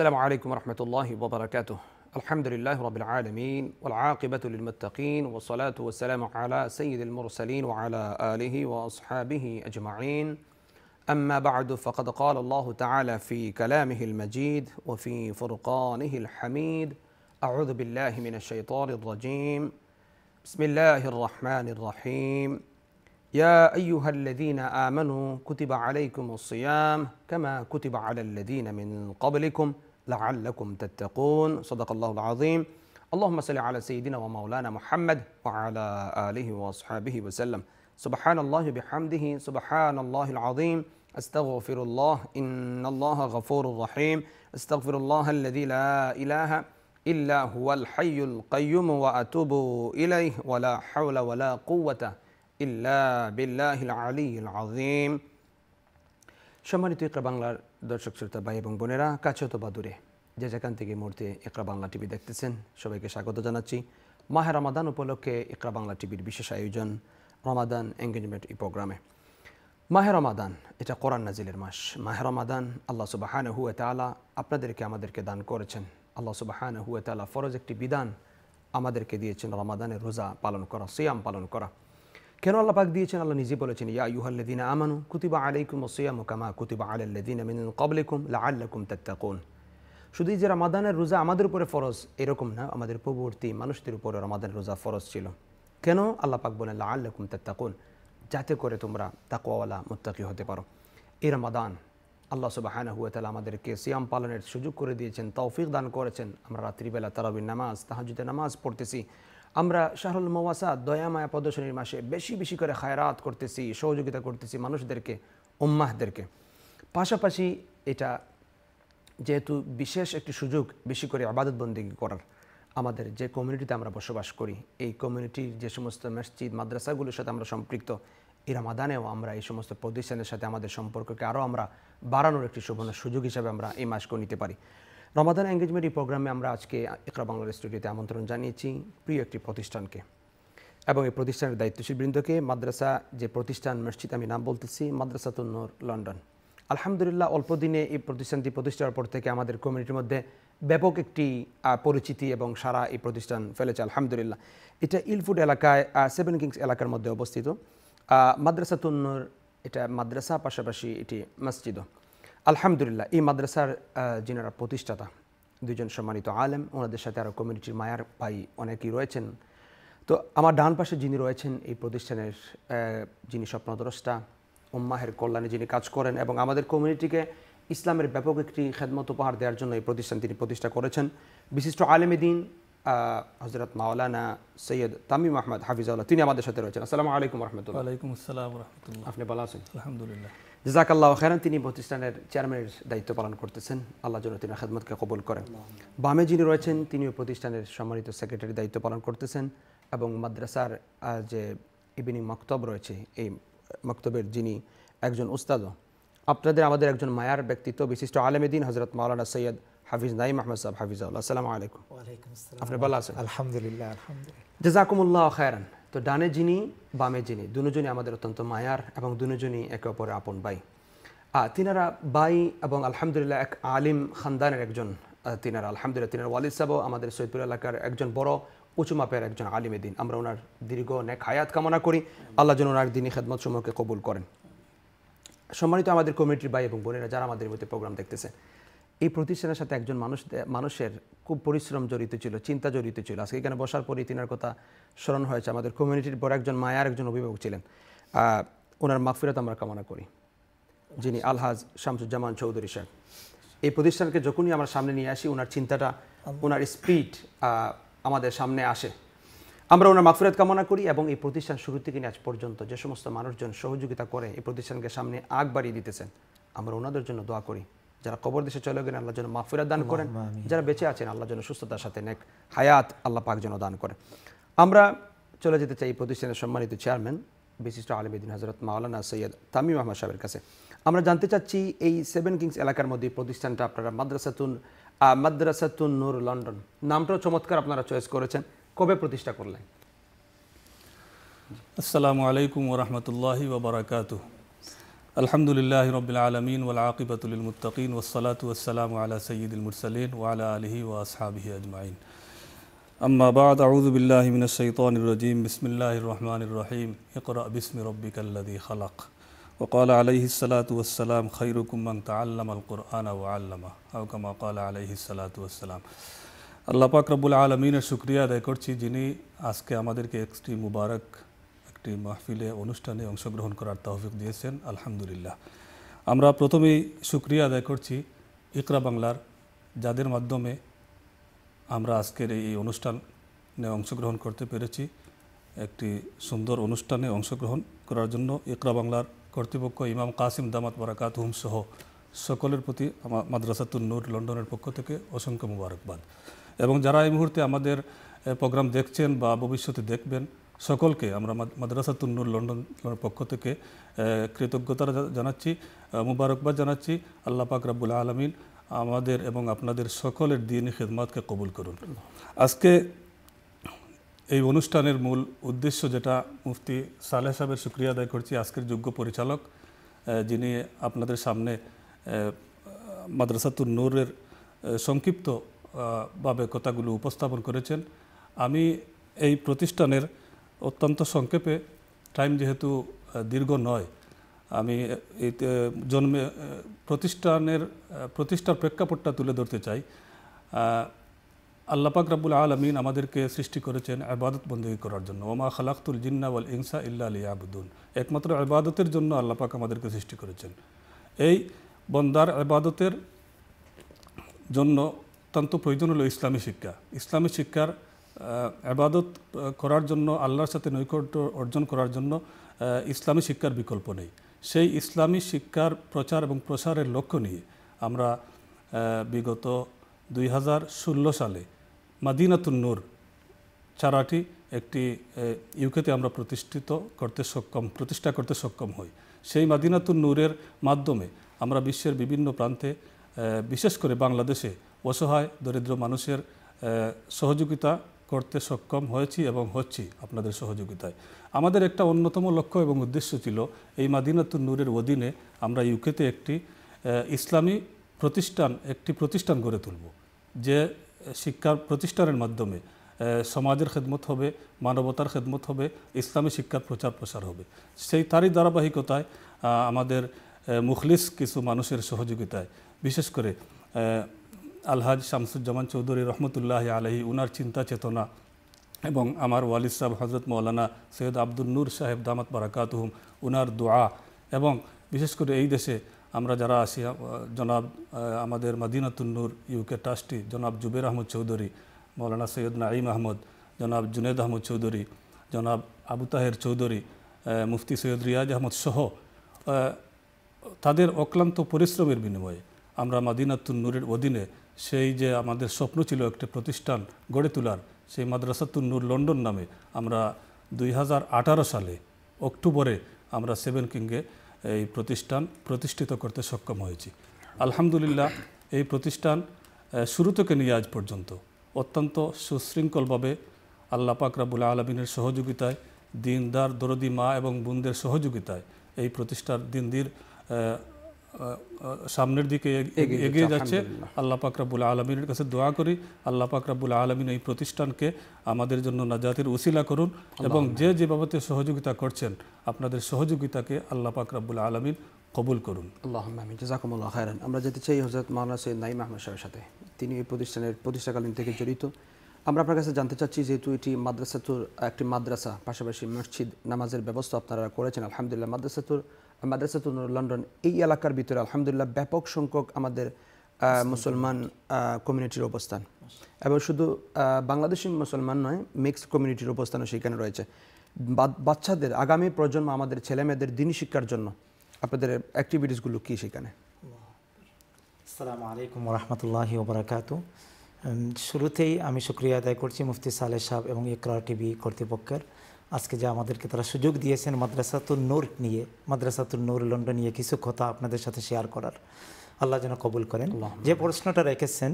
السلام عليكم ورحمة الله وبركاته الحمد لله رب العالمين والعاقبة للمتقين والصلاة والسلام على سيد المرسلين وعلى آله وأصحابه أجمعين أما بعد فقد قال الله تعالى في كلامه المجيد وفي فرقانه الحميد أعوذ بالله من الشيطان الرجيم بسم الله الرحمن الرحيم يا أيها الذين آمنوا كتب عليكم الصيام كما كتب على الذين من قبلكم ۖ لعلكم تتقون صدق الله العظيم اللهم صل على سيدنا ومولانا محمد وعلى آله وأصحابه وسلم سبحان الله بحمده سبحان الله العظيم أستغفر الله إن الله غفور رحيم أستغفر الله الذي لا إله إلا هو الحي القيوم وأتوب إليه ولا حول ولا قوة إلا بالله العلي العظيم সম্মানিত বাংলার দর্শক শ্রোতা ভাই এবং বোনেরা কাছে অথবা দূরে যে যেখান থেকে মুহূর্তে একরা বাংলা টিভি দেখতেছেন সবাইকে স্বাগত জানাচ্ছি মাহের রমাদান উপলক্ষে একরা বাংলা টিভির বিশেষ আয়োজন রমাদান এঙ্গেজমেন্ট এই প্রোগ্রামে মাহের রমাদান এটা কোরআন নাজিলের মাস মাহের রমাদান আল্লাহ সুবাহান হুয়ে তালা আপনাদেরকে আমাদেরকে দান করেছেন আল্লাহ সুবাহান হুয়ে তালা ফরজ একটি বিধান আমাদেরকে দিয়েছেন রমাদানের রোজা পালন করা সিয়াম পালন করা كان কেন আল্লাহ পাক দিয়েছেন আল্লাহ নিজে يا أيها الذين آمنوا كتب عليكم الصيام كما كتب على الذين من قبلكم لعلكم تتقون শুধু যে রামাদানের রোজা আমাদের উপরে ফরজ এরকম না আমাদের পূর্ববর্তী মানুষদের উপরে রামাদানের রোজা ফরজ ছিল কেন আল্লাহ পাক বলেন লা আল্লাকুম তাত্তাকুন যাতে করে তোমরা তাকওয়ালা মুত্তাকি হতে পারো এ রমাদান আল্লাহ সুবাহানা হুয়া তালা আমাদেরকে সিয়াম পালনের সুযোগ করে দিয়েছেন তৌফিক দান করেছেন আমরা রাত্রিবেলা তারাবির নামাজ তাহাজুদের নামাজ পড়তেছি আমরা শাহরুল মওয়াসা দয়ামায়া প্রদর্শনীর মাসে বেশি বেশি করে খায়রাত করতেছি সহযোগিতা করতেছি মানুষদেরকে উম্মাহদেরকে পাশাপাশি এটা যেহেতু বিশেষ একটি সুযোগ বেশি করে আবাদতবন্দিগি করার আমাদের যে কমিউনিটিতে আমরা বসবাস করি এই কমিউনিটির যে সমস্ত মসজিদ মাদ্রাসাগুলোর সাথে আমরা সম্পৃক্ত এই মাদানেও আমরা এই সমস্ত প্রতিষ্ঠানের সাথে আমাদের সম্পর্ককে আরও আমরা বাড়ানোর একটি সুবর্ণ সুযোগ হিসাবে আমরা এই মাসকেও নিতে পারি রমাদান এঙ্গেজমেন্ট এই প্রোগ্রামে আমরা আজকে একরা বাংলার স্টুডিওতে আমন্ত্রণ জানিয়েছি প্রিয় একটি প্রতিষ্ঠানকে এবং এই প্রতিষ্ঠানের দায়িত্বশীল বৃন্দকে মাদ্রাসা যে প্রতিষ্ঠান মসজিদ আমি নাম বলতেছি মাদ্রাসা তন্নুর লন্ডন আলহামদুলিল্লাহ অল্প দিনে এই প্রতিষ্ঠানটি প্রতিষ্ঠার পর থেকে আমাদের কমিউনিটির মধ্যে ব্যাপক একটি পরিচিতি এবং সারা এই প্রতিষ্ঠান ফেলেছে আলহামদুলিল্লাহ এটা ইলফুড এলাকায় সেভেন কিংস এলাকার মধ্যে অবস্থিত মাদ্রাসা মাদ্রাসাতুন্নর এটা মাদ্রাসা পাশাপাশি এটি মসজিদও আলহামদুলিল্লাহ এই মাদ্রাসার যিনারা প্রতিষ্ঠাতা দুজন সম্মানিত আলেম ওনাদের সাথে আরও কমিউনিটির মায়ার ভাই অনেকেই রয়েছেন তো আমার ডান পাশে যিনি রয়েছেন এই প্রতিষ্ঠানের যিনি স্বপ্নদ্রষ্টা উম্মাহের কল্যাণে যিনি কাজ করেন এবং আমাদের কমিউনিটিকে ইসলামের ব্যাপক একটি খেদমত উপহার দেওয়ার জন্য এই প্রতিষ্ঠান তিনি প্রতিষ্ঠা করেছেন বিশিষ্ট আলেমে দিন হজরত মাওলানা সৈয়দ তামিম আহমদ হাফিজাউল্লাহ তিনি আমাদের সাথে রয়েছেন আসসালামু আলাইকুম রহমতুল্লাহ আলাইকুম আসসালাম রহমতুল্লাহ আপনি ভালো আছেন আলহামদুলিল্লাহ জাকাল্লাহ খেরান তিনি প্রতিষ্ঠানের চেয়ারম্যানের দায়িত্ব পালন করতেছেন আল্লাহ জন্য তিনি খেদমতকে কবুল করেন বামে যিনি রয়েছেন তিনিও প্রতিষ্ঠানের সম্মানিত সেক্রেটারি দায়িত্ব পালন করতেছেন এবং মাদ্রাসার যে ইভিনিং মক্তব রয়েছে এই মক্তবের যিনি একজন উস্তাদও আপনাদের আমাদের একজন মায়ার ব্যক্তিত্ব বিশিষ্ট আলমেদিন হজরত মাওলানা সৈয়দ হাফিজ নাইম আহমদ সাহেব হাফিজ আল্লাহ আসসালামু আলাইকুম আপনি ভালো আছেন আলহামদুলিল্লাহ আলহামদুলিল্লাহ জাজাকুমুল্লাহ খায়রান তো ডানে যিনি বামে যিনি দুজনই আমাদের অত্যন্ত মায়ার এবং দুজনই একে অপরের আপন ভাই তিনারা বাই এবং আলহামদুলিল্লাহ এক আলিম খানদানের একজন তিনারা আলহামদুলিল্লাহ তিনার ওয়ালিদ সাহেব আমাদের সৈয়দপুর এলাকার একজন বড় উঁচু মাপের একজন আলিম দিন আমরা ওনার দীর্ঘ নেক হায়াত কামনা করি আল্লাহ যেন ওনার দিনী খেদমত সমূহকে কবুল করেন সম্মানিত আমাদের কমিউনিটির বাই এবং বোনেরা যারা আমাদের মধ্যে প্রোগ্রাম দেখতেছে এই প্রতিষ্ঠানের সাথে একজন মানুষ মানুষের খুব পরিশ্রম জড়িত ছিল চিন্তা জড়িত ছিল আজকে এখানে বসার পরে তিনার কথা স্মরণ হয়েছে আমাদের কমিউনিটির বড় একজন মায়ার একজন অভিভাবক ছিলেন ওনার মাফিরত আমরা কামনা করি যিনি আলহাজ শামসুজ্জামান চৌধুরী সাহেব এই প্রতিষ্ঠানকে যখনই আমরা সামনে নিয়ে আসি ওনার চিন্তাটা ওনার স্পিড আমাদের সামনে আসে আমরা ওনার মাফিরত কামনা করি এবং এই প্রতিষ্ঠান শুরু থেকে আজ পর্যন্ত যে সমস্ত মানুষজন সহযোগিতা করে এই প্রতিষ্ঠানকে সামনে আগ বাড়িয়ে দিতেছেন আমরা ওনাদের জন্য দোয়া করি যারা কবর দেশে চলে গেলেন আল্লাহ যেন মাহফিরাত দান করেন যারা বেঁচে আছেন আল্লাহ যেন সুস্থতার সাথে নেক হায়াত আল্লাহ পাক যেন দান করেন আমরা চলে যেতে চাই এই প্রতিষ্ঠানের সম্মানিত চেয়ারম্যান বিশিষ্ট আলম উদ্দিন হজরত মাওলানা সৈয়দ তামিম আহমদ সাহেবের কাছে আমরা জানতে চাচ্ছি এই সেভেন কিংস এলাকার মধ্যে প্রতিষ্ঠানটা আপনারা মাদ্রাসাতুন মাদ্রাসাতুন নূর লন্ডন নামটাও চমৎকার আপনারা চয়েস করেছেন কবে প্রতিষ্ঠা করলেন আসসালামু আলাইকুম ওরহমতুল্লাহি ওবরাকাতু الحمد للہ رب العالمین والعاقبۃ للمتقین والصلاة والسلام علی سید المرسلین وعلی آلہ واصحابہ اجمعین اما بعد اعوذ باللہ من الشیطان الرجیم بسم اللہ الرحمن الرحیم اقرأ بسم ربک الذی خلق وقال علیہ الصلاة والسلام خیرکم من تعلم القرآن وعلمہ او کما قال علیہ الصلاة والسلام اللہ پاک رب العالمین شکریہ ادائی করছি যিনি আজকে আমাদেরকে ایکسٹری مبارک একটি মাহফিলে অনুষ্ঠানে অংশগ্রহণ করার তহফিক দিয়েছেন আলহামদুলিল্লাহ আমরা প্রথমেই সুক্রিয়া আদায় করছি ইকরা বাংলার যাদের মাধ্যমে আমরা আজকের এই অনুষ্ঠানে অংশগ্রহণ করতে পেরেছি একটি সুন্দর অনুষ্ঠানে অংশগ্রহণ করার জন্য ইকরা বাংলার কর্তৃপক্ষ ইমাম কাসিম দামাত বারাকাত হুম সহ সকলের প্রতি মাদ্রাসাতুল নূর লন্ডনের পক্ষ থেকে অসংখ্য মুবারকবাদ এবং যারা এই মুহূর্তে আমাদের প্রোগ্রাম দেখছেন বা ভবিষ্যতে দেখবেন সকলকে আমরা মাদ্রাসাতুন্নুর লন্ডন পক্ষ থেকে কৃতজ্ঞতা জানাচ্ছি মুবারকবাদ জানাচ্ছি আল্লাহ পাক রাবুল আলমিন আমাদের এবং আপনাদের সকলের দিন খেদমাতকে কবুল করুন আজকে এই অনুষ্ঠানের মূল উদ্দেশ্য যেটা মুফতি সালেহ সাহেবের সুক্রিয়া আদায় করছি আজকের যোগ্য পরিচালক যিনি আপনাদের সামনে মাদ্রাসাতুর নূরের সংক্ষিপ্তভাবে কথাগুলো উপস্থাপন করেছেন আমি এই প্রতিষ্ঠানের অত্যন্ত সংক্ষেপে টাইম যেহেতু দীর্ঘ নয় আমি এতে জন্মে প্রতিষ্ঠানের প্রতিষ্ঠার প্রেক্ষাপটটা তুলে ধরতে চাই আল্লাপাক রাবুল আলমিন আমাদেরকে সৃষ্টি করেছেন আবাদত বন্দী করার জন্য ওমা খালাক্তুল জিন্না ওয়াল ইনসা ইল্লা আলী আবুদুন একমাত্র আবাদতের জন্য আল্লাপাক আমাদেরকে সৃষ্টি করেছেন এই বন্দার আবাদতের জন্য অত্যন্ত প্রয়োজন হলো ইসলামী শিক্ষা ইসলামী শিক্ষার আবাদত করার জন্য আল্লাহর সাথে নৈকট্য অর্জন করার জন্য ইসলামী শিক্ষার বিকল্প নেই সেই ইসলামী শিক্ষার প্রচার এবং প্রসারের লক্ষ্য নিয়ে আমরা বিগত দুই সালে মাদিনাতুন নূর চারাটি একটি ইউকেতে আমরা প্রতিষ্ঠিত করতে সক্ষম প্রতিষ্ঠা করতে সক্ষম হই সেই মাদিনাতুন নূরের মাধ্যমে আমরা বিশ্বের বিভিন্ন প্রান্তে বিশেষ করে বাংলাদেশে অসহায় দরিদ্র মানুষের সহযোগিতা করতে সক্ষম হয়েছি এবং হচ্ছি আপনাদের সহযোগিতায় আমাদের একটা অন্যতম লক্ষ্য এবং উদ্দেশ্য ছিল এই মাদিনাতুর নূরের অধীনে আমরা ইউকেতে একটি ইসলামী প্রতিষ্ঠান একটি প্রতিষ্ঠান গড়ে তুলব যে শিক্ষার প্রতিষ্ঠানের মাধ্যমে সমাজের খেদমত হবে মানবতার খেদমত হবে ইসলামী শিক্ষার প্রচার প্রসার হবে সেই তারই ধারাবাহিকতায় আমাদের মুখলিস কিছু মানুষের সহযোগিতায় বিশেষ করে আলহাজ শামসুজ্জামান চৌধুরী রহমতুল্লাহ আলহী উনার চিন্তা চেতনা এবং আমার ওয়ালিদ সাহেব হজরত মৌলানা সৈয়দ আব্দুল নূর সাহেব দামাত বারাকাতহুম উনার দোয়া এবং বিশেষ করে এই দেশে আমরা যারা আসি জনাব আমাদের নূর ইউকে ট্রাস্টি জনাব জুবের আহমদ চৌধুরী মৌলানা সৈয়দ নাঈম আহমদ জনাব জুনেদ আহমদ চৌধুরী জনাব আবু তাহের চৌধুরী মুফতি সৈয়দ রিয়াজ আহমদ সহ তাদের অক্লান্ত পরিশ্রমের বিনিময়ে আমরা মাদিনাতুন নূরের অধীনে সেই যে আমাদের স্বপ্ন ছিল একটি প্রতিষ্ঠান গড়ে তোলার সেই মাদ্রাসাতুন নূর লন্ডন নামে আমরা দুই সালে অক্টোবরে আমরা সেভেন কিংয়ে এই প্রতিষ্ঠান প্রতিষ্ঠিত করতে সক্ষম হয়েছি আলহামদুলিল্লাহ এই প্রতিষ্ঠান শুরু থেকে নিয়ে আজ পর্যন্ত অত্যন্ত সুশৃঙ্খলভাবে আল্লাহ পাকরাবুল আলমিনের সহযোগিতায় দিনদার দরদি মা এবং বোনদের সহযোগিতায় এই প্রতিষ্ঠার দিন দিন সামনের দিকে এগিয়ে যাচ্ছে আল্লাহ পাকরাবুল আলমিনের কাছে দোয়া করি আল্লাহ পাকরাবুল আলমিন এই প্রতিষ্ঠানকে আমাদের জন্য নাজাতের উসিলা করুন এবং যে যে বাবতে সহযোগিতা করছেন আপনাদের সহযোগিতাকে আল্লাহ পাকরাবুল আলমিন কবুল করুন আল্লাহ আমরা যেতে চাই হজরত মাওলানা সৈয়দ নাইম আহমদ সাহেবের সাথে তিনি এই প্রতিষ্ঠানের প্রতিষ্ঠাকালীন থেকে জড়িত আমরা আপনার কাছে জানতে চাচ্ছি যেহেতু এটি মাদ্রাসাতুর একটি মাদ্রাসা পাশাপাশি মসজিদ নামাজের ব্যবস্থা আপনারা করেছেন আলহামদুলিল্লাহ মাদ্রাসাতুর মাদ্রাসাতুল লন্ডন এই এলাকার ভিতরে আলহামদুলিল্লাহ ব্যাপক সংখ্যক আমাদের মুসলমান কমিউনিটির অবস্থান এবং শুধু বাংলাদেশি মুসলমান নয় মিক্সড কমিউনিটির অবস্থানও সেখানে রয়েছে বাচ্চাদের আগামী প্রজন্ম আমাদের ছেলেমেয়েদের দিন শিক্ষার জন্য আপনাদের অ্যাক্টিভিটিসগুলো কী সেখানে আসসালামু আলাইকুম রহমতুল্লাহি ওবরাকাত শুরুতেই আমি শুক্রিয়া আদায় করছি মুফতি সালে সাহেব এবং ইকরার টিভি কর্তৃপক্ষের আজকে যে আমাদেরকে তারা সুযোগ দিয়েছেন মাদ্রাসাতুল নূর নিয়ে মাদ্রাসাতুল নূর লন্ডন নিয়ে কিছু কথা আপনাদের সাথে শেয়ার করার আল্লাহ যেন কবুল করেন যে প্রশ্নটা রেখেছেন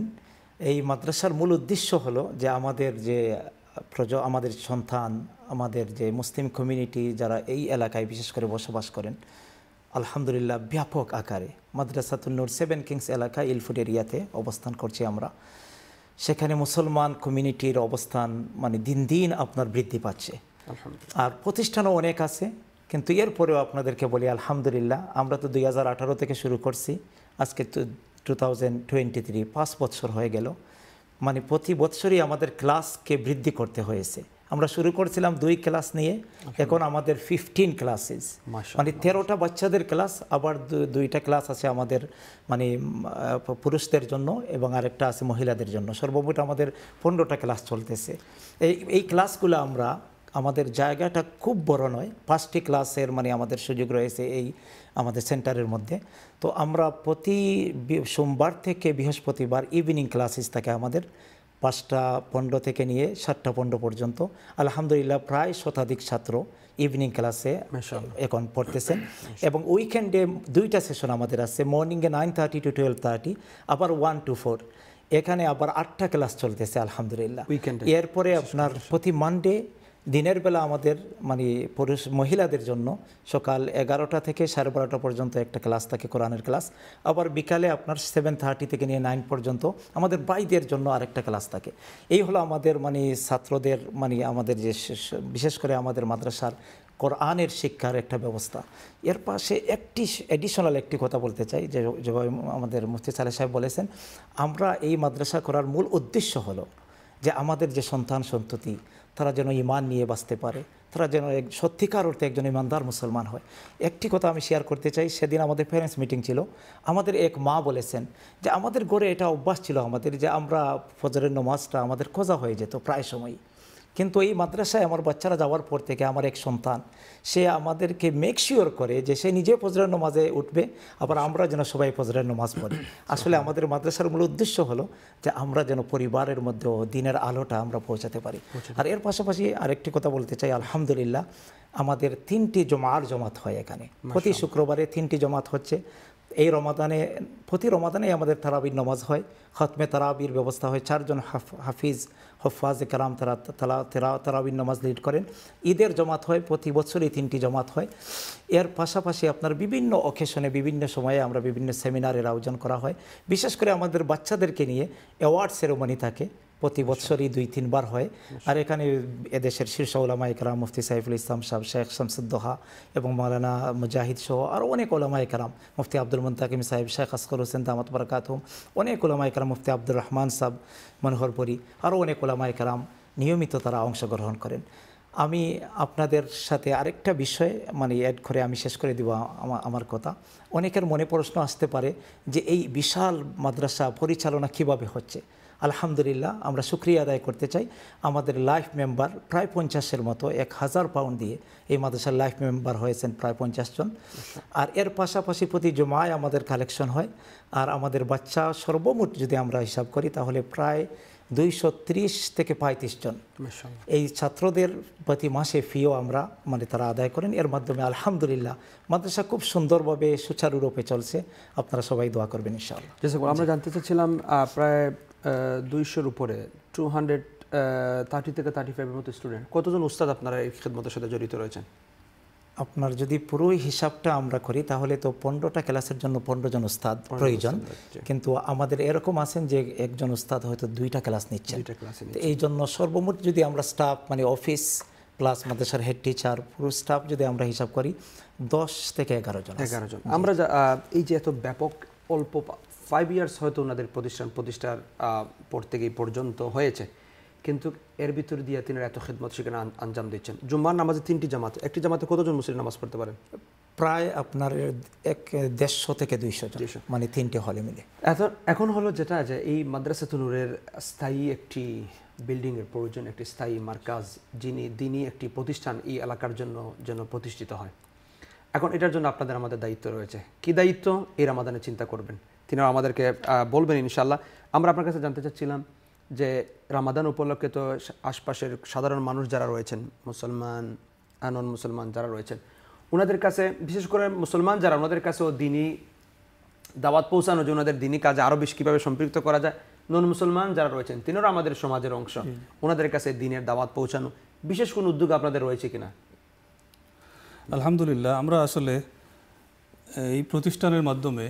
এই মাদ্রাসার মূল উদ্দেশ্য হলো যে আমাদের যে প্রজ আমাদের সন্তান আমাদের যে মুসলিম কমিউনিটি যারা এই এলাকায় বিশেষ করে বসবাস করেন আলহামদুলিল্লাহ ব্যাপক আকারে মাদ্রাসাতুল নূর সেভেন কিংস এলাকা ইলফুড এরিয়াতে অবস্থান করছি আমরা সেখানে মুসলমান কমিউনিটির অবস্থান মানে দিন দিন আপনার বৃদ্ধি পাচ্ছে আর প্রতিষ্ঠানও অনেক আছে কিন্তু এরপরেও আপনাদেরকে বলি আলহামদুলিল্লাহ আমরা তো দুই থেকে শুরু করছি আজকে টু থাউজেন্ড টোয়েন্টি থ্রি পাঁচ বছর হয়ে গেল মানে প্রতি বছরই আমাদের ক্লাসকে বৃদ্ধি করতে হয়েছে আমরা শুরু করেছিলাম দুই ক্লাস নিয়ে এখন আমাদের ফিফটিন ক্লাসেস মানে তেরোটা বাচ্চাদের ক্লাস আবার দুইটা ক্লাস আছে আমাদের মানে পুরুষদের জন্য এবং আরেকটা আছে মহিলাদের জন্য সর্বমোট আমাদের পনেরোটা ক্লাস চলতেছে এই এই ক্লাসগুলো আমরা আমাদের জায়গাটা খুব বড় নয় পাঁচটি ক্লাসের মানে আমাদের সুযোগ রয়েছে এই আমাদের সেন্টারের মধ্যে তো আমরা প্রতি সোমবার থেকে বৃহস্পতিবার ইভিনিং ক্লাসেস থাকে আমাদের পাঁচটা পণ্ড থেকে নিয়ে সাতটা পণ্ড পর্যন্ত আলহামদুলিল্লাহ প্রায় শতাধিক ছাত্র ইভিনিং ক্লাসে এখন পড়তেছেন এবং উইকেন্ডে দুইটা সেশন আমাদের আছে মর্নিংয়ে nine thirty to twelve thirty আবার ওয়ান টু ফোর এখানে আবার আটটা ক্লাস চলতেছে আলহামদুলিল্লাহ এরপরে আপনার প্রতি মানডে দিনের বেলা আমাদের মানে পুরুষ মহিলাদের জন্য সকাল এগারোটা থেকে সাড়ে বারোটা পর্যন্ত একটা ক্লাস থাকে কোরআনের ক্লাস আবার বিকালে আপনার সেভেন থার্টি থেকে নিয়ে নাইন পর্যন্ত আমাদের বাইদের জন্য আরেকটা ক্লাস থাকে এই হলো আমাদের মানে ছাত্রদের মানে আমাদের যে বিশেষ করে আমাদের মাদ্রাসার কোরআনের শিক্ষার একটা ব্যবস্থা এর পাশে একটি অ্যাডিশনাল একটি কথা বলতে চাই যে যেভাবে আমাদের মুফতি সালে সাহেব বলেছেন আমরা এই মাদ্রাসা করার মূল উদ্দেশ্য হলো যে আমাদের যে সন্তান সন্ততি তারা যেন ইমান নিয়ে বাঁচতে পারে তারা যেন এক সত্যিকার অর্থে একজন ইমানদার মুসলমান হয় একটি কথা আমি শেয়ার করতে চাই সেদিন আমাদের প্যারেন্টস মিটিং ছিল আমাদের এক মা বলেছেন যে আমাদের গড়ে এটা অভ্যাস ছিল আমাদের যে আমরা ফজরের নমাজটা আমাদের খোঁজা হয়ে যেত প্রায় সময়ই কিন্তু এই মাদ্রাসায় আমার বাচ্চারা যাওয়ার পর থেকে আমার এক সন্তান সে আমাদেরকে মেক শিওর করে যে সে নিজে ফজরের নমাজে উঠবে আবার আমরা যেন সবাই ফজরের নমাজ পড়ি আসলে আমাদের মাদ্রাসার মূল উদ্দেশ্য হলো যে আমরা যেন পরিবারের মধ্যে দিনের আলোটা আমরা পৌঁছাতে পারি আর এর পাশাপাশি আরেকটি কথা বলতে চাই আলহামদুলিল্লাহ আমাদের তিনটি জমার জমাত হয় এখানে প্রতি শুক্রবারে তিনটি জমাত হচ্ছে এই রমাদানে প্রতি রমাদানেই আমাদের তারাবির নামাজ হয় খতমে তারাবির ব্যবস্থা হয় চারজন হাফিজ হফাজ কালাম তারা তালা তারা তারাবির নামাজ লিড করেন ঈদের জমাত হয় প্রতি বছরই তিনটি জমাত হয় এর পাশাপাশি আপনার বিভিন্ন অকেশনে বিভিন্ন সময়ে আমরা বিভিন্ন সেমিনারের আয়োজন করা হয় বিশেষ করে আমাদের বাচ্চাদেরকে নিয়ে অ্যাওয়ার্ড সেরেমনি থাকে প্রতি বছরই দুই তিনবার হয় আর এখানে এদেশের শীর্ষ ওলামা একরাম মুফতি সাইফুল ইসলাম সাহ শেখ শামসুদ্দোহা এবং মৌলানা মুজাহিদ সহ আরও অনেক ওলামা একরাম মুফতি আব্দুল মুন্তাকিম সাহেব শেখ আসকর হোসেন দামাত বরকাতম অনেক ওলামা একরাম মুফতি আব্দুর রহমান সাহ মনোহরপুরি আরও অনেক ওলামা একরাম নিয়মিত তারা অংশগ্রহণ করেন আমি আপনাদের সাথে আরেকটা বিষয় মানে অ্যাড করে আমি শেষ করে দেবো আমার কথা অনেকের মনে প্রশ্ন আসতে পারে যে এই বিশাল মাদ্রাসা পরিচালনা কিভাবে হচ্ছে আলহামদুলিল্লাহ আমরা সুক্রিয়া আদায় করতে চাই আমাদের লাইফ মেম্বার প্রায় পঞ্চাশের মতো এক হাজার পাউন্ড দিয়ে এই মাদ্রাসার লাইফ মেম্বার হয়েছেন প্রায় পঞ্চাশ জন আর এর পাশাপাশি প্রতি জমায় আমাদের কালেকশন হয় আর আমাদের বাচ্চা সর্বমোট যদি আমরা হিসাব করি তাহলে প্রায় দুইশো থেকে পঁয়ত্রিশ জন এই ছাত্রদের প্রতি মাসে ফিও আমরা মানে তারা আদায় করেন এর মাধ্যমে আলহামদুলিল্লাহ মাদ্রাসা খুব সুন্দরভাবে সুচারুরূপে চলছে আপনারা সবাই দোয়া করবেন ইনশাআল্লাহ আমরা জানতে চাচ্ছিলাম প্রায় দুইশোর উপরে টু হান্ড্রেড থার্টি থেকে থার্টি ফাইভের মতো স্টুডেন্ট কতজন উস্তাদ আপনারা এই খেদমতের সাথে জড়িত রয়েছেন আপনার যদি পুরো হিসাবটা আমরা করি তাহলে তো পনেরোটা ক্লাসের জন্য পনেরো জন উস্তাদ প্রয়োজন কিন্তু আমাদের এরকম আছেন যে একজন উস্তাদ হয়তো দুইটা ক্লাস নিচ্ছেন এই জন্য সর্বমোট যদি আমরা স্টাফ মানে অফিস প্লাস মাদ্রাসার হেড টিচার পুরো স্টাফ যদি আমরা হিসাব করি দশ থেকে এগারো জন এগারো জন আমরা এই যে এত ব্যাপক অল্প ফাইভ ইয়ার্স হয়তো ওনাদের প্রতিষ্ঠান প্রতিষ্ঠার পর থেকেই পর্যন্ত হয়েছে কিন্তু এর ভিতর দিয়ে তিনি এত খেদমত সেখানে আঞ্জাম দিচ্ছেন জুম্মার নামাজে তিনটি জামাত একটি জামাতে কতজন মুসলিম নামাজ পড়তে পারেন প্রায় আপনার এক দেড়শো থেকে দুইশো মানে তিনটি হলে মিলে এখন এখন হলো যেটা যে এই মাদ্রাসা তুনুরের স্থায়ী একটি বিল্ডিংয়ের প্রয়োজন একটি স্থায়ী মার্কাজ যিনি দিনই একটি প্রতিষ্ঠান এই এলাকার জন্য যেন প্রতিষ্ঠিত হয় এখন এটার জন্য আপনাদের আমাদের দায়িত্ব রয়েছে কি দায়িত্ব এই আমাদের চিন্তা করবেন তিনি আমাদেরকে বলবেন ইনশাল্লাহ আমরা আপনার কাছে জানতে চাচ্ছিলাম যে রামাদান উপলক্ষে তো আশপাশের সাধারণ মানুষ যারা রয়েছেন মুসলমান আনন মুসলমান যারা রয়েছেন ওনাদের কাছে বিশেষ করে মুসলমান যারা ওনাদের কাছেও দিনই দাওয়াত পৌঁছানো যে ওনাদের দিনই কাজে আরও বেশি কীভাবে সম্পৃক্ত করা যায় নন মুসলমান যারা রয়েছেন তিনিও আমাদের সমাজের অংশ ওনাদের কাছে দিনের দাওয়াত পৌঁছানো বিশেষ কোনো উদ্যোগ আপনাদের রয়েছে কিনা আলহামদুলিল্লাহ আমরা আসলে এই প্রতিষ্ঠানের মাধ্যমে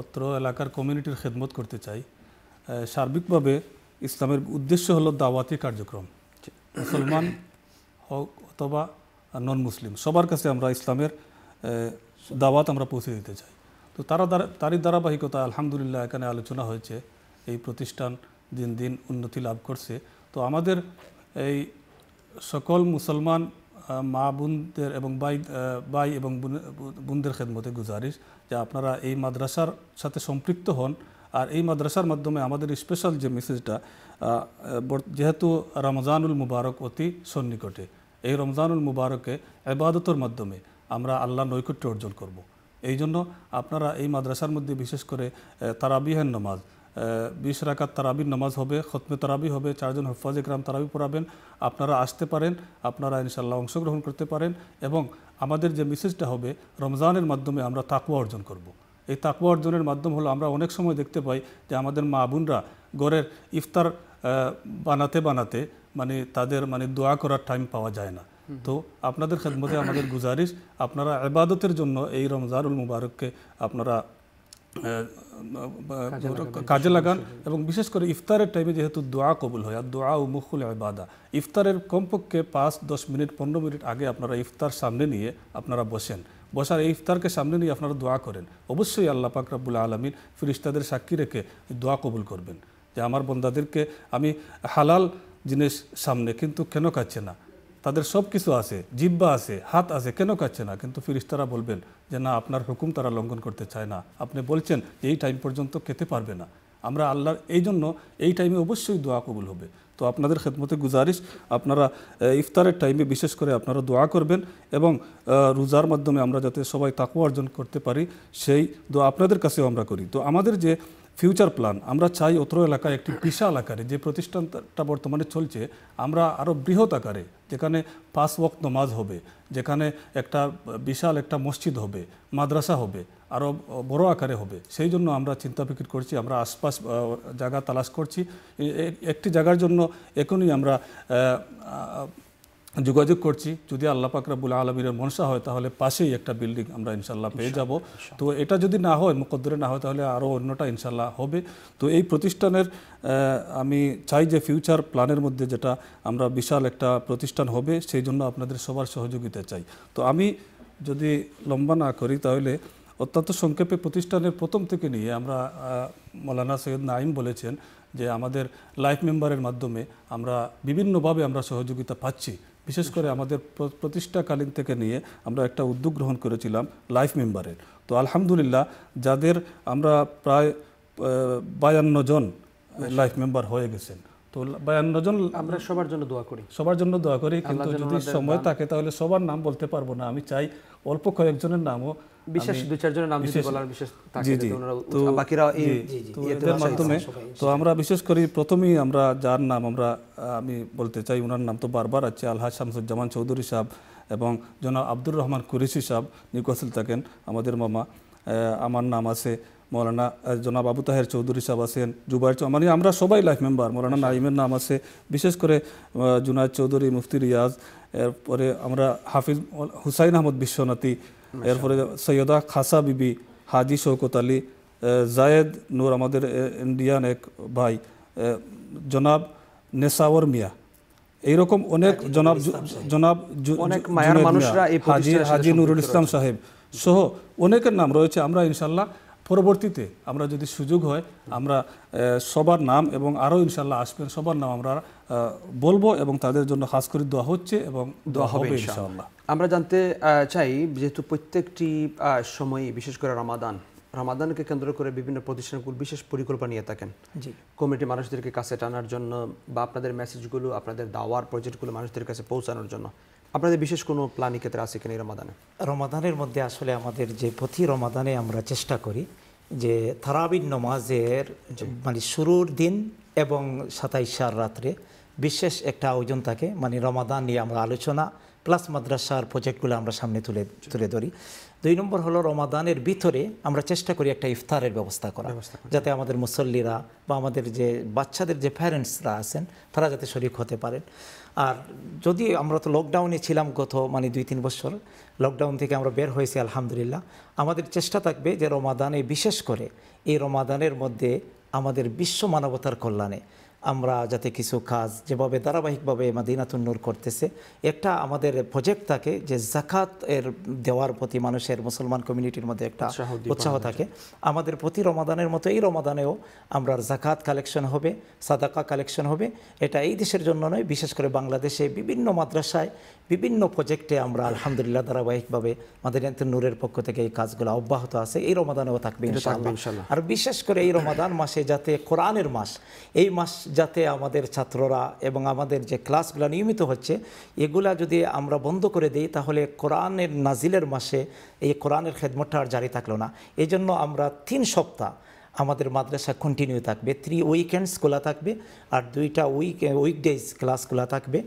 অত্র এলাকার কমিউনিটির খেদমত করতে চাই সার্বিকভাবে ইসলামের উদ্দেশ্য হলো দাওয়াতি কার্যক্রম মুসলমান হোক অথবা নন মুসলিম সবার কাছে আমরা ইসলামের দাওয়াত আমরা পৌঁছে দিতে চাই তো তারা তারই ধারাবাহিকতা আলহামদুলিল্লাহ এখানে আলোচনা হয়েছে এই প্রতিষ্ঠান দিন দিন উন্নতি লাভ করছে তো আমাদের এই সকল মুসলমান মা বোনদের এবং বাই বাই এবং বোনদের খেদমতে গুজারিশ যে আপনারা এই মাদ্রাসার সাথে সম্পৃক্ত হন আর এই মাদ্রাসার মাধ্যমে আমাদের স্পেশাল যে মেসেজটা যেহেতু রমজানুল মুবারক অতি সন্নিকটে এই রমজানুল মুবারকে এবাদতর মাধ্যমে আমরা আল্লাহ নৈকট্য অর্জন করব। এই জন্য আপনারা এই মাদ্রাসার মধ্যে বিশেষ করে তারাবিহের নমাজ বিশ রাকাত তারাবির নামাজ হবে খতমে তারাবি হবে চারজন হফাজ ইকরাম তারাবি পড়াবেন আপনারা আসতে পারেন আপনারা ইনশাল্লাহ অংশগ্রহণ করতে পারেন এবং আমাদের যে মেসেজটা হবে রমজানের মাধ্যমে আমরা তাকুয়া অর্জন করব। এই তাকুয়া অর্জনের মাধ্যম হলো আমরা অনেক সময় দেখতে পাই যে আমাদের মা বোনরা ঘরের ইফতার বানাতে বানাতে মানে তাদের মানে দোয়া করার টাইম পাওয়া যায় না তো আপনাদের খেদমতে আমাদের গুজারিশ আপনারা আবাদতের জন্য এই রমজানুল মুবারককে আপনারা কাজে লাগান এবং বিশেষ করে ইফতারের টাইমে যেহেতু দোয়া কবুল হয় আর দোয়া ও মুখুল আবাদা ইফতারের কমপক্ষে পাঁচ দশ মিনিট পনেরো মিনিট আগে আপনারা ইফতার সামনে নিয়ে আপনারা বসেন বসার এই ইফতারকে সামনে নিয়ে আপনারা দোয়া করেন অবশ্যই আল্লাহ পাক রাবুল আলমিন ফিরিস্তাদের সাক্ষী রেখে দোয়া কবুল করবেন যে আমার বন্দাদেরকে আমি হালাল জিনিস সামনে কিন্তু কেন খাচ্ছে না তাদের সব কিছু আছে জিব্বা আছে হাত আছে কেন কাটছে না কিন্তু ফিরিস্তারা বলবেন যে না আপনার হুকুম তারা লঙ্ঘন করতে চায় না আপনি বলছেন যে এই টাইম পর্যন্ত খেতে পারবে না আমরা আল্লাহর এই জন্য এই টাইমে অবশ্যই দোয়া কবুল হবে তো আপনাদের খেদমতে গুজারিশ আপনারা ইফতারের টাইমে বিশেষ করে আপনারা দোয়া করবেন এবং রোজার মাধ্যমে আমরা যাতে সবাই তাকু অর্জন করতে পারি সেই দোয়া আপনাদের কাছেও আমরা করি তো আমাদের যে ফিউচার প্ল্যান আমরা চাই অত্র এলাকায় একটি বিশাল আকারে যে প্রতিষ্ঠানটা বর্তমানে চলছে আমরা আরও বৃহৎ আকারে যেখানে পাঁচ ওয়াক্ত নমাজ হবে যেখানে একটা বিশাল একটা মসজিদ হবে মাদ্রাসা হবে আরও বড় আকারে হবে সেই জন্য আমরা চিন্তা ফিকির করছি আমরা আশপাশ জায়গা তালাশ করছি একটি জায়গার জন্য এখনই আমরা যোগাযোগ করছি যদি আল্লাহ পাকরাবুল আলমীর মনসা হয় তাহলে পাশেই একটা বিল্ডিং আমরা ইনশাল্লাহ পেয়ে যাব তো এটা যদি না হয় মুকদ্দরে না হয় তাহলে আরও অন্যটা ইনশাল্লাহ হবে তো এই প্রতিষ্ঠানের আমি চাই যে ফিউচার প্ল্যানের মধ্যে যেটা আমরা বিশাল একটা প্রতিষ্ঠান হবে সেই জন্য আপনাদের সবার সহযোগিতা চাই তো আমি যদি লম্বা না করি তাহলে অত্যন্ত সংক্ষেপে প্রতিষ্ঠানের প্রথম থেকে নিয়ে আমরা মৌলানা সৈয়দ নাইম বলেছেন যে আমাদের লাইফ মেম্বারের মাধ্যমে আমরা বিভিন্নভাবে আমরা সহযোগিতা পাচ্ছি বিশেষ করে আমাদের প্রতিষ্ঠাকালীন থেকে নিয়ে আমরা একটা উদ্যোগ গ্রহণ করেছিলাম লাইফ মেম্বারের তো আলহামদুলিল্লাহ যাদের আমরা প্রায় বায়ান্ন জন লাইফ মেম্বার হয়ে গেছেন তো বায়ান্ন জন আমরা সবার জন্য দোয়া করি সবার জন্য দোয়া করি কিন্তু যদি সময় থাকে তাহলে সবার নাম বলতে পারবো না আমি চাই অল্প কয়েকজনের নামও যার নাম আমরা আমি বলতে চাই ওনার নাম তো বারবার আছে চৌধুরী আব্দুর রহমান কুরেশি সাহেব নিউকাসিল থাকেন আমাদের মামা আমার নাম আছে মৌলানা জনাব আবু তাহের চৌধুরী সাহেব আছেন জুবাই মানে আমরা সবাই লাইফ মেম্বার মৌলানা আচ্ছা। নাইমের নাম আছে বিশেষ করে জুনায়দ চৌধুরী মুফতি রিয়াজ এরপরে আমরা হাফিজ হুসাইন আহমদ বিশ্বনাথী এরপরে সৈয়দা খাসা বিবি হাজি শৌকত আলী জায়েদ নূর আমাদের ইন্ডিয়ান এক ভাই জনাব নেসাওয়ার মিয়া এইরকম অনেক জনাব জনাব হাজি হাজি নুরুল ইসলাম সাহেব সহ অনেকের নাম রয়েছে আমরা ইনশাল্লাহ পরবর্তীতে আমরা যদি সুযোগ হয় আমরা সবার নাম এবং আরও ইনশাল্লাহ আসবেন সবার নাম আমরা বলবো এবং তাদের জন্য খাস করে দেওয়া হচ্ছে এবং দেওয়া হবে ইনশাআল্লাহ আমরা জানতে চাই যেহেতু প্রত্যেকটি সময়ে বিশেষ করে রামাদান রামাদানকে কেন্দ্র করে বিভিন্ন প্রতিষ্ঠানগুলো বিশেষ পরিকল্পনা নিয়ে থাকেন কমিটি মানুষদেরকে কাছে টানার জন্য বা আপনাদের মেসেজগুলো আপনাদের দাওয়ার প্রজেক্টগুলো মানুষদের কাছে পৌঁছানোর জন্য আপনাদের বিশেষ কোনো প্ল্যান ক্ষেত্রে আছে কিনা রমাদানে রমাদানের মধ্যে আসলে আমাদের যে প্রতি রমাদানে আমরা চেষ্টা করি যে থারাবিন নমাজের মানে শুরুর দিন এবং সাতাইশার রাত্রে বিশেষ একটা আয়োজন থাকে মানে রমাদান নিয়ে আমরা আলোচনা প্লাস মাদ্রাসার প্রজেক্টগুলো আমরা সামনে তুলে তুলে ধরি দুই নম্বর হলো রমাদানের ভিতরে আমরা চেষ্টা করি একটা ইফতারের ব্যবস্থা করা যাতে আমাদের মুসল্লিরা বা আমাদের যে বাচ্চাদের যে প্যারেন্টসরা আছেন তারা যাতে শরিক হতে পারেন আর যদি আমরা তো লকডাউনে ছিলাম গত মানে দুই তিন বছর লকডাউন থেকে আমরা বের হয়েছি আলহামদুলিল্লাহ আমাদের চেষ্টা থাকবে যে রমাদানে বিশেষ করে এই রমাদানের মধ্যে আমাদের বিশ্ব মানবতার কল্যাণে আমরা যাতে কিছু কাজ যেভাবে ধারাবাহিকভাবে মাদিনাতুন্নুর করতেছে একটা আমাদের প্রজেক্ট থাকে যে জাকাত এর দেওয়ার প্রতি মানুষের মুসলমান কমিউনিটির মধ্যে একটা উৎসাহ থাকে আমাদের প্রতি রমাদানের মতো এই রমাদানেও আমরা জাকাত কালেকশন হবে সাদাকা কালেকশন হবে এটা এই দেশের জন্য নয় বিশেষ করে বাংলাদেশে বিভিন্ন মাদ্রাসায় বিভিন্ন প্রজেক্টে আমরা আলহামদুলিল্লাহ ধারাবাহিকভাবে মাদিনাতুন্নুরের পক্ষ থেকে এই কাজগুলো অব্যাহত আছে এই রমাদানেও থাকবে আর বিশেষ করে এই রমাদান মাসে যাতে কোরআনের মাস এই মাস যাতে আমাদের ছাত্ররা এবং আমাদের যে ক্লাসগুলো নিয়মিত হচ্ছে এগুলা যদি আমরা বন্ধ করে দিই তাহলে কোরআনের নাজিলের মাসে এই কোরআনের খেদমতটা আর জারি থাকলো না এই জন্য আমরা তিন সপ্তাহ আমাদের মাদ্রাসা কন্টিনিউ থাকবে থ্রি উইকেন্ডস খোলা থাকবে আর দুইটা উইক উইকডেজ ক্লাস থাকবে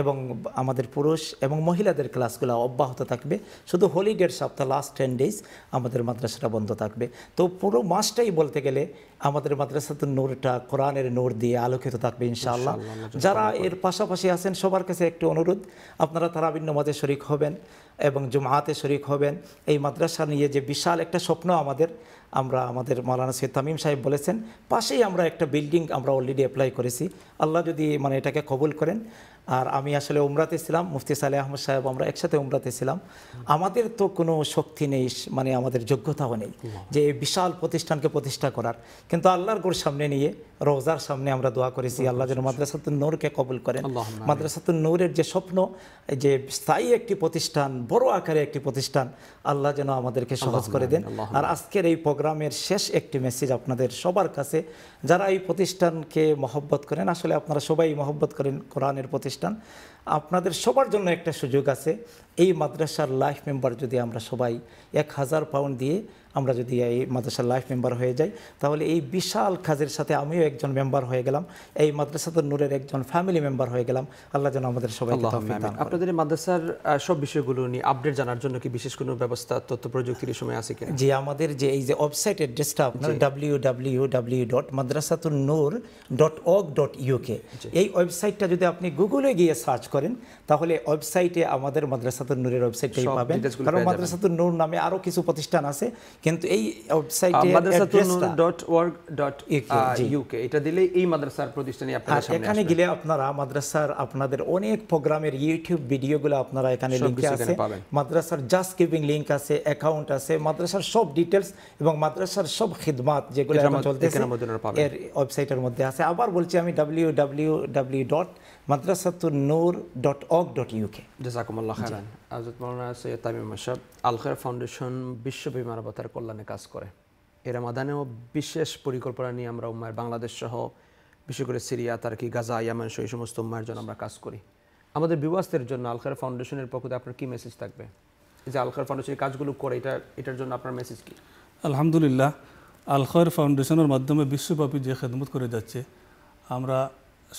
এবং আমাদের পুরুষ এবং মহিলাদের ক্লাসগুলো অব্যাহত থাকবে শুধু হোলিডের সপ্তাহ লাস্ট টেন ডেজ আমাদের মাদ্রাসাটা বন্ধ থাকবে তো পুরো মাসটাই বলতে গেলে আমাদের মাদ্রাসাতে নূরটা কোরআনের নূর দিয়ে আলোকিত থাকবে ইনশাআল্লাহ যারা এর পাশাপাশি আছেন সবার কাছে একটি অনুরোধ আপনারা তারা বিভিন্ন মাদে শরিক হবেন এবং জুমাতে শরিক হবেন এই মাদ্রাসা নিয়ে যে বিশাল একটা স্বপ্ন আমাদের আমরা আমাদের মৌলানা সৈয়দ তামিম সাহেব বলেছেন পাশেই আমরা একটা বিল্ডিং আমরা অলরেডি অ্যাপ্লাই করেছি আল্লাহ যদি মানে এটাকে কবুল করেন আর আমি আসলে উমরাতে ছিলাম মুফতি সালে আহমদ সাহেব আমরা একসাথে উমরাতে ছিলাম আমাদের তো কোনো শক্তি নেই মানে আমাদের যোগ্যতাও নেই যে বিশাল প্রতিষ্ঠানকে প্রতিষ্ঠা করার কিন্তু আল্লাহর গোর সামনে নিয়ে রোজার সামনে আমরা দোয়া করেছি আল্লাহ যেন মাদ্রাসাতুল নূরকে কবুল করেন মাদ্রাসাতুল নূরের যে স্বপ্ন যে স্থায়ী একটি প্রতিষ্ঠান বড় আকারে একটি প্রতিষ্ঠান আল্লাহ যেন আমাদেরকে সহজ করে দেন আর আজকের এই প্রোগ্রামের শেষ একটি মেসেজ আপনাদের সবার কাছে যারা এই প্রতিষ্ঠানকে মহব্বত করেন আসলে আপনারা সবাই মহব্বত করেন কোরআনের প্রতি প্রতিষ্ঠান আপনাদের সবার জন্য একটা সুযোগ আছে এই মাদ্রাসার লাইফ মেম্বার যদি আমরা সবাই এক হাজার পাউন্ড দিয়ে আমরা যদি এই মাদ্রাসার লাইফ মেম্বার হয়ে যাই তাহলে এই বিশাল কাজের সাথে আমিও একজন মেম্বার হয়ে গেলাম এই মাদ্রাসাতুল নূরের একজন ফ্যামিলি মেম্বার হয়ে গেলাম আল্লাহ যেন আমাদের সবাই আপনাদের মাদ্রাসার সব বিষয়গুলো নিয়ে আপডেট জানার জন্য কি বিশেষ কোনো ব্যবস্থা তথ্য প্রযুক্তির সময় আছে কিনা জি আমাদের যে এই যে ওয়েবসাইট অ্যাড্রেসটা আপনার ডট ইউকে এই ওয়েবসাইটটা যদি আপনি গুগলে গিয়ে সার্চ করেন তাহলে ওয়েবসাইটে আমাদের মাদ্রাসাতুন নূরের ওয়েবসাইটটাই পাবেন কারণ মাদ্রাসাতুন নূর নামে আরও কিছু প্রতিষ্ঠান আছে কিন্তু এই ওয়েবসাইটে madrasa.org.uk এটা দিলে এই মাদ্রাসার প্রতিষ্ঠানে আপনারা হ্যাঁ, সামনে এখানে গেলে আপনারা মাদ্রাসার আপনাদের অনেক প্রোগ্রামের ইউটিউব ভিডিওগুলো আপনারা এখানে লিংক আছে মাদ্রাসার জাস্ট কিপিং লিংক আছে অ্যাকাউন্ট আছে মাদ্রাসার সব ডিটেইলস এবং মাদ্রাসার সব খিদমত যেগুলো এখন চলতেছে এর ওয়েবসাইটের মধ্যে আছে আবার বলছি আমি www.madrasatunnur.org.uk জাযাকুমুল্লাহ খাইরান আজরত মৌলানা সৈয়দ তামিম মাসাব আলখার ফাউন্ডেশন বিশ্ব বিমান কল্যাণে কাজ করে এর মাদানেও বিশেষ পরিকল্পনা নিয়ে আমরা উম্মার বাংলাদেশ সহ বিশেষ করে সিরিয়া তার্কি গাজা ইয়ামান সহ এই সমস্ত উম্মার জন্য আমরা কাজ করি আমাদের বিবাসের জন্য আলখার ফাউন্ডেশনের পক্ষে আপনার কী মেসেজ থাকবে যে আলখার ফাউন্ডেশনের কাজগুলো করে এটা এটার জন্য আপনার মেসেজ কী আলহামদুলিল্লাহ আলখার ফাউন্ডেশনের মাধ্যমে বিশ্বব্যাপী যে খেদমত করে যাচ্ছে আমরা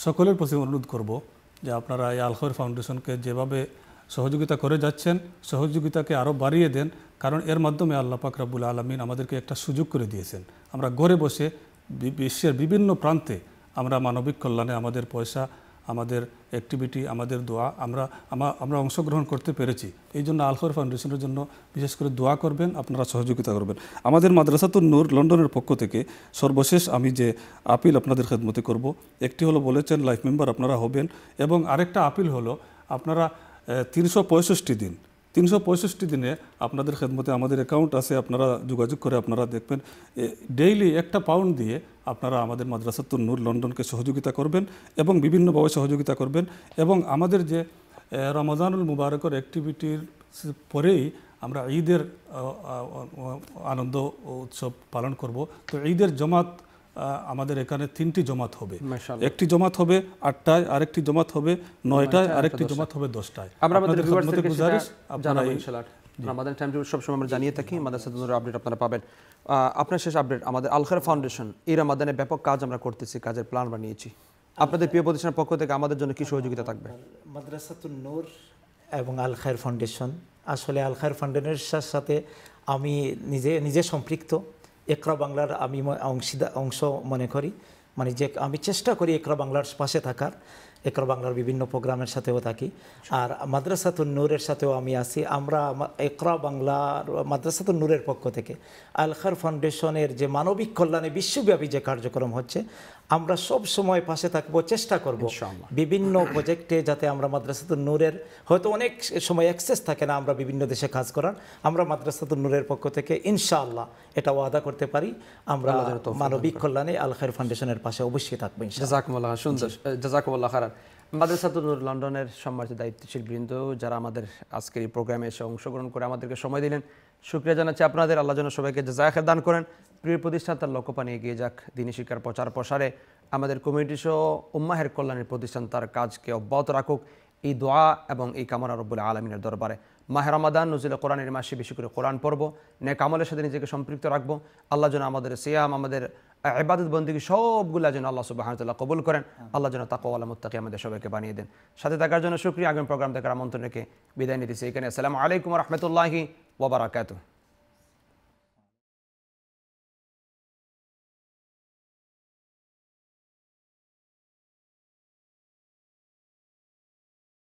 সকলের প্রতি অনুরোধ করব যে আপনারা এই আলখার ফাউন্ডেশনকে যেভাবে সহযোগিতা করে যাচ্ছেন সহযোগিতাকে আরও বাড়িয়ে দেন কারণ এর মাধ্যমে আল্লাহ পাক রাবুল আলমিন আমাদেরকে একটা সুযোগ করে দিয়েছেন আমরা ঘরে বসে বিশ্বের বিভিন্ন প্রান্তে আমরা মানবিক কল্যাণে আমাদের পয়সা আমাদের অ্যাক্টিভিটি আমাদের দোয়া আমরা আমরা অংশগ্রহণ করতে পেরেছি এই জন্য আলহর ফাউন্ডেশনের জন্য বিশেষ করে দোয়া করবেন আপনারা সহযোগিতা করবেন আমাদের মাদ্রাসাত নূর লন্ডনের পক্ষ থেকে সর্বশেষ আমি যে আপিল আপনাদের খেদমতে করব একটি হলো বলেছেন লাইফ মেম্বার আপনারা হবেন এবং আরেকটা আপিল হলো আপনারা তিনশো পঁয়ষট্টি দিন তিনশো পঁয়ষট্টি দিনে আপনাদের খেদমতে আমাদের অ্যাকাউন্ট আছে আপনারা যোগাযোগ করে আপনারা দেখবেন ডেইলি একটা পাউন্ড দিয়ে আপনারা আমাদের মাদ্রাসাতুল নূর লন্ডনকে সহযোগিতা করবেন এবং বিভিন্নভাবে সহযোগিতা করবেন এবং আমাদের যে রমজানুল মুবারকর অ্যাক্টিভিটির পরেই আমরা ঈদের আনন্দ উৎসব পালন করব তো ঈদের জমাত আমাদের এখানে তিনটি জমাত হবে একটি জমাত হবে আটটায় আরেকটি জমাত হবে নয়টায় আরেকটি জমাত হবে দশটায় আমাদের টাইম সবসময় আমরা জানিয়ে থাকি মাদ্রাসা আপডেট আপনারা পাবেন আপনার শেষ আপডেট আমাদের আলখার ফাউন্ডেশন এই রামাদানে ব্যাপক কাজ আমরা করতেছি কাজের প্ল্যান বানিয়েছি আপনাদের প্রিয় প্রতিষ্ঠানের পক্ষ থেকে আমাদের জন্য কি সহযোগিতা থাকবে মাদ্রাসাতুন নূর এবং আল ফাউন্ডেশন আসলে আল খায়ের ফাউন্ডেশনের সাথে আমি নিজে নিজে সম্পৃক্ত একরা বাংলার আমি অংশীদা অংশ মনে করি মানে যে আমি চেষ্টা করি একরা বাংলার পাশে থাকার একরা বাংলার বিভিন্ন প্রোগ্রামের সাথেও থাকি আর মাদ্রাসাতুল নূরের সাথেও আমি আসি আমরা একরা বাংলার মাদ্রাসাতুল নূরের পক্ষ থেকে আলখার ফাউন্ডেশনের যে মানবিক কল্যাণে বিশ্বব্যাপী যে কার্যক্রম হচ্ছে আমরা সব সময় পাশে থাকবো চেষ্টা করব বিভিন্ন প্রজেক্টে যাতে আমরা মাদ্রাসাতুল নূরের হয়তো অনেক সময় অ্যাক্সেস থাকে না আমরা বিভিন্ন দেশে কাজ করার আমরা মাদ্রাসাতুল নূরের পক্ষ থেকে ইনশাআল্লাহ এটা ওয়াদা করতে পারি আমরা মানবিক কল্যাণে আল ফাউন্ডেশনের পাশে অবশ্যই থাকবো জাজাকুমুল্লাহ সুন্দর জাজাকুমুল্লাহ খারাপ মাদ্রাসাতুর লন্ডনের সম্মানিত দায়িত্বশীল বৃন্দ যারা আমাদের আজকের এই প্রোগ্রামে এসে অংশগ্রহণ করে আমাদেরকে সময় দিলেন শুক্রিয়া জানাচ্ছি আপনাদের আল্লাহ যেন সবাইকে জায়গা দান করেন প্রিয় প্রতিষ্ঠান তার লক্ষ্যপানে এগিয়ে যাক দিনী শিক্ষার প্রচার প্রসারে আমাদের কমিউনিটি সহ উম্মাহের কল্যাণের প্রতিষ্ঠান তার কাজকে অব্যাহত রাখুক এই দোয়া এবং এই কামনা রব্বুল আলমিনের দরবারে মাহে রমাদান নজরুল কোরআনের মাসে বেশি করে কোরআন পড়ব ন্যাক আমলের সাথে নিজেকে সম্পৃক্ত রাখবো আল্লাহ যেন আমাদের সিয়াম আমাদের আবাদত বন্দীকে সবগুলা যেন আল্লাহ সুবাহানতাল্লাহ কবুল করেন আল্লাহ যেন তাকো আল্লাহ আমাদের সবাইকে বানিয়ে দেন সাথে থাকার জন্য সুক্রিয়া আগামী প্রোগ্রাম দেখার আমন্ত্রণকে বিদায় নিতেছি এখানে আসসালামু আলাইকুম রহমতুল্লাহি ওবরাকাতু